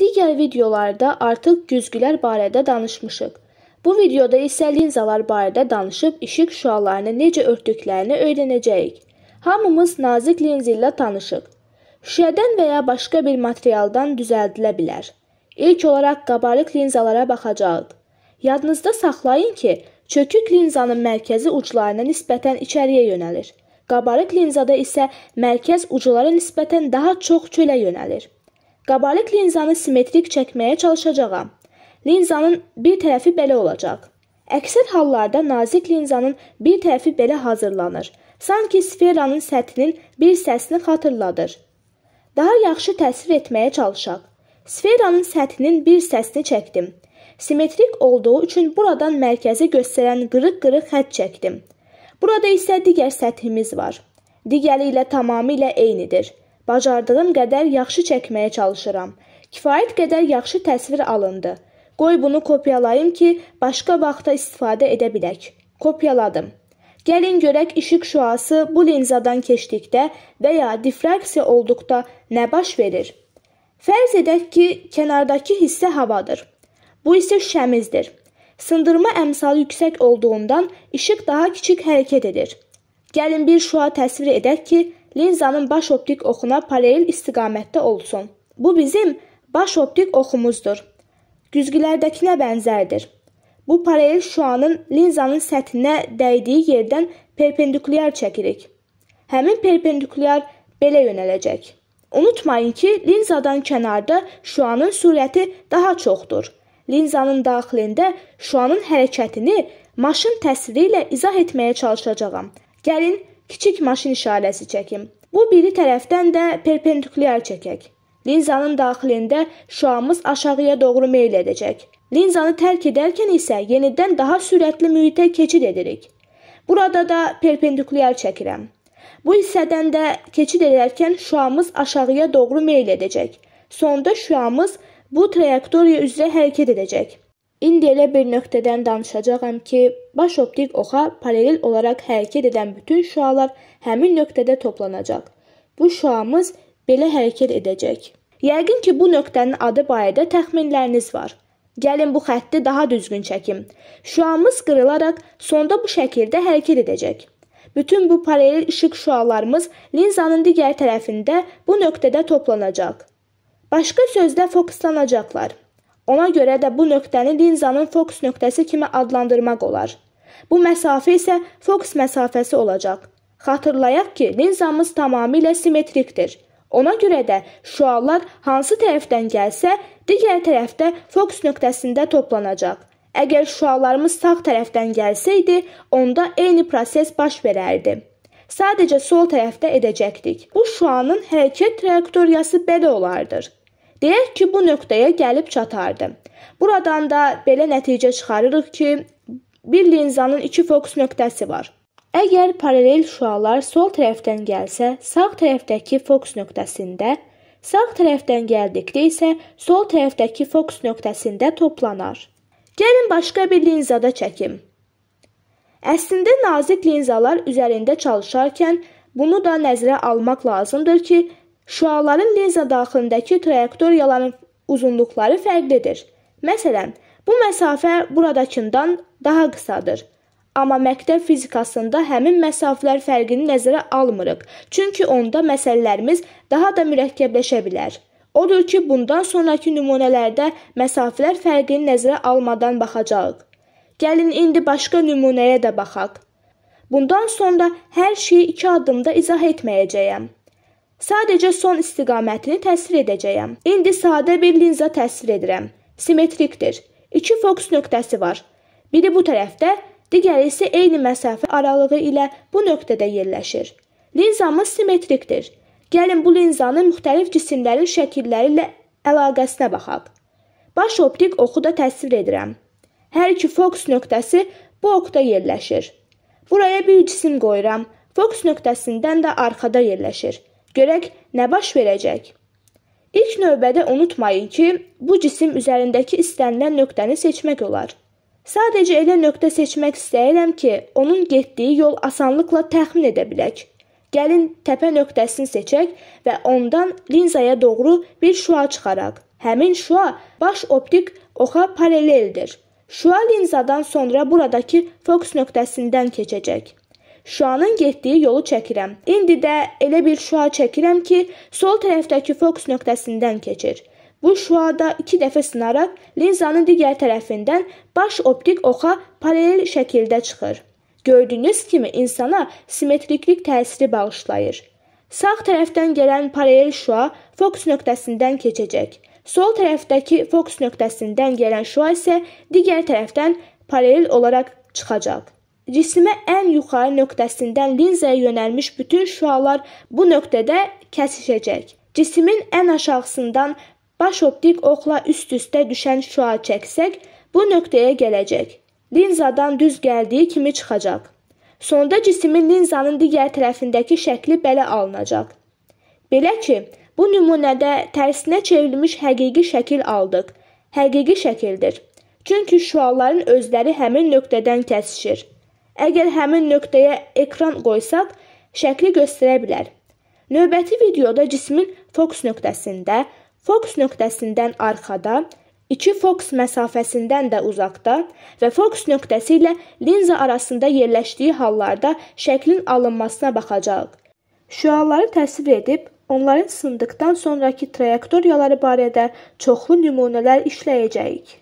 Digər videolarda artıq güzgülər barədə danışmışıq. Bu videoda isə linzalar barədə danışıb işıq şüalarını necə örtdüklərini öyrənəcəyik. Hamımız nazik linz ilə tanışıq. Şüşədən və ya başqa bir materialdan düzəldilə bilər. İlk olaraq qabarıq linzalara baxacağıq. Yadınızda saxlayın ki, çökük linzanın mərkəzi uclarına nisbətən içəriyə yönəlir. Qabarıq linzada isə mərkəz uclara nisbətən daha çox çölə yönəlir. Qabalik linzanı simmetrik çəkməyə çalışacağam. Linzanın bir tərəfi belə olacaq. Əksər hallarda nazik linzanın bir tərəfi belə hazırlanır. Sanki sferanın səthinin bir hissəsini xatırladır. Daha yaxşı təsvir etməyə çalışaq. Sferanın səthinin bir hissəsini çəkdim. Simmetrik olduğu üçün buradan mərkəzi göstərən qırıq-qırıq xətt çəkdim. Burada isə digər səthimiz var. Digəri ilə tamamilə eynidir. Bacardığım qədər yaxşı çəkməyə çalışıram. Kifayət qədər yaxşı təsvir alındı. Qoy bunu kopyalayım ki, başqa vaxtda istifadə edə bilək. Kopyaladım. Gəlin görək işıq şüası bu linzadan keçdikdə və ya difraksiya olduqda nə baş verir? Fərz edək ki, kənardakı hissə havadır. Bu isə şüşəmizdir. Sındırma əmsalı yüksək olduğundan işıq daha kiçik hərəkət edir. Gəlin bir şüa təsvir edək ki, linzanın baş optik oxuna paralel istiqamətdə olsun. Bu bizim baş optik oxumuzdur. Güzgülərdəkinə bənzərdir. Bu paralel şüanın linzanın səthinə dəydiyi yerdən perpendikulyar çəkirik. Həmin perpendikulyar belə yönələcək. Unutmayın ki, linzadan kənarda şüanın sürəti daha çoxdur. Linzanın daxilində şüanın hərəkətini maşın təsviri ilə izah etməyə çalışacağam. Gəlin kiçik maşın işarəsi çəkim. Bu biri tərəfdən də perpendikulyar çəkək. Linzanın daxilində şüamız aşağıya doğru meyl edəcək. Linzanı tərk edərkən isə yenidən daha sürətli mühitə keçid edirik. Burada da perpendikulyar çəkirəm. Bu hissədən də keçid edərkən şüamız aşağıya doğru meyl edəcək. Sonda şüamız bu trayektoriya üzrə hərəkət edəcək. İndi elə bir nöqtədən danışacağam ki, baş optik oxa paralel olaraq hərəkət edən bütün şüalar həmin nöqtədə toplanacaq. Bu şüamız belə hərəkət edəcək. Yəqin ki, bu nöqtənin adı barədə təxminləriniz var. Gəlin bu xətti daha düzgün çəkim. Şüamız qırılaraq sonda bu şəkildə hərəkət edəcək. Bütün bu paralel işıq şüalarımız linzanın digər tərəfində bu nöqtədə toplanacaq. Başqa sözlə fokuslanacaqlar. Ona görə də bu nöqtəni linzanın fokus nöqtəsi kimi adlandırmaq olar. Bu məsafə isə fokus məsafəsi olacaq. Xatırlayaq ki, linzamız tamamilə simmetrikdir. Ona görə də şüalar hansı tərəfdən gəlsə, digər tərəfdə fokus nöqtəsində toplanacaq. Əgər şüalarımız sağ tərəfdən gəlsəydi, onda eyni proses baş verərdi. Sadəcə sol tərəfdə edəcəkdik. Bu şüanın hərəkət trayektoriyası belə olardı. Deyək ki, bu nöqtəyə gəlib çatardı. Buradan da belə nəticə çıxarırıq ki, bir linzanın iki fokus nöqtəsi var. Əgər paralel şüalar sol tərəfdən gəlsə, sağ tərəfdəki fokus nöqtəsində, sağ tərəfdən gəldikdə isə sol tərəfdəki fokus nöqtəsində toplanar. Gəlin başqa bir linzada çəkim. Əslində nazik linzalar üzərində çalışarkən bunu da nəzərə almaq lazımdır ki, Şüaların linza daxilindəki trayektoriyaların uzunluqları fərqlidir. Məsələn, bu məsafə buradakından daha qısadır. Amma məktəb fizikasında həmin məsafələr fərqini nəzərə almırıq, çünki onda məsələlərimiz daha da mürəkkəbləşə bilər. Odur ki, bundan sonrakı nümunələrdə məsafələr fərqini nəzərə almadan baxacağıq. Gəlin indi başqa nümunəyə də baxaq. Bundan sonra hər şeyi iki addımda izah etməyəcəyəm. Sadəcə son istiqamətini təsvir edəcəyəm. İndi sadə bir linza təsvir edirəm. Simmetrikdir. İki fokus nöqtəsi var. Biri bu tərəfdə, digəri isə eyni məsafə aralığı ilə bu nöqtədə yerləşir. Linzamız simmetrikdir. Gəlin bu linzanın müxtəlif cisimlərin şəkilləri ilə əlaqəsinə baxaq. Baş optik oxu da təsvir edirəm. Hər iki fokus nöqtəsi bu oxda yerləşir. Buraya bir cisim qoyuram. Fokus nöqtəsindən də arxada yerləşir. Görək nə baş verəcək? İlk növbədə unutmayın ki, bu cisim üzərindəki istənilən nöqtəni seçmək olar. Sadəcə elə nöqtə seçmək istəyirəm ki, onun getdiyi yol asanlıqla təxmin edə bilək. Gəlin təpə nöqtəsini seçək və ondan linzaya doğru bir şua çıxaraq. Həmin şua baş optik oxa paraleldir. Şua linzadan sonra buradakı fokus nöqtəsindən keçəcək. Şuanın getdiyi yolu çəkirəm. İndi də elə bir şua çəkirəm ki, sol tərəfdəki fokus nöqtəsindən keçir. Bu şuada 2 dəfə sınaraq linzanın digər tərəfindən baş optik oxa paralel şəkildə çıxır. Gördüyünüz kimi insana simmetriklik təsiri bağışlayır. Sağ tərəfdən gələn paralel şua fokus nöqtəsindən keçəcək. Sol tərəfdəki fokus nöqtəsindən gələn şua isə digər tərəfdən paralel olaraq çıxacaq. Cismə ən yuxarı nöqtəsindən linzaya yönəlmiş bütün şüalar bu nöqtədə kəsişəcək. Cismin ən aşağısından baş optik oxla üst-üstə düşən şüa çəksək, bu nöqtəyə gələcək. Linzadan düz gəldiyi kimi çıxacaq. Sonda cismin linzanın digər tərəfindəki şəkli belə alınacaq. Belə ki, bu nümunədə tərsinə çevrilmiş həqiqi şəkil aldıq. Həqiqi şəkildir. Çünki şüaların özləri həmin nöqtədən kəsişir. Əgər həmin nöqtəyə ekran qoysaq, şəkli göstərə bilər. Növbəti videoda cismin fokus nöqtəsində, fokus nöqtəsindən arxada, 2 fokus məsafəsindən də uzaqda və fokus nöqtəsi ilə linza arasında yerləşdiyi hallarda şəklin alınmasına baxacağıq. Şüaları təsvir edib onların sındıqdan sonrakı trayektoriyaları barədə çoxlu nümunələr işləyəcəyik.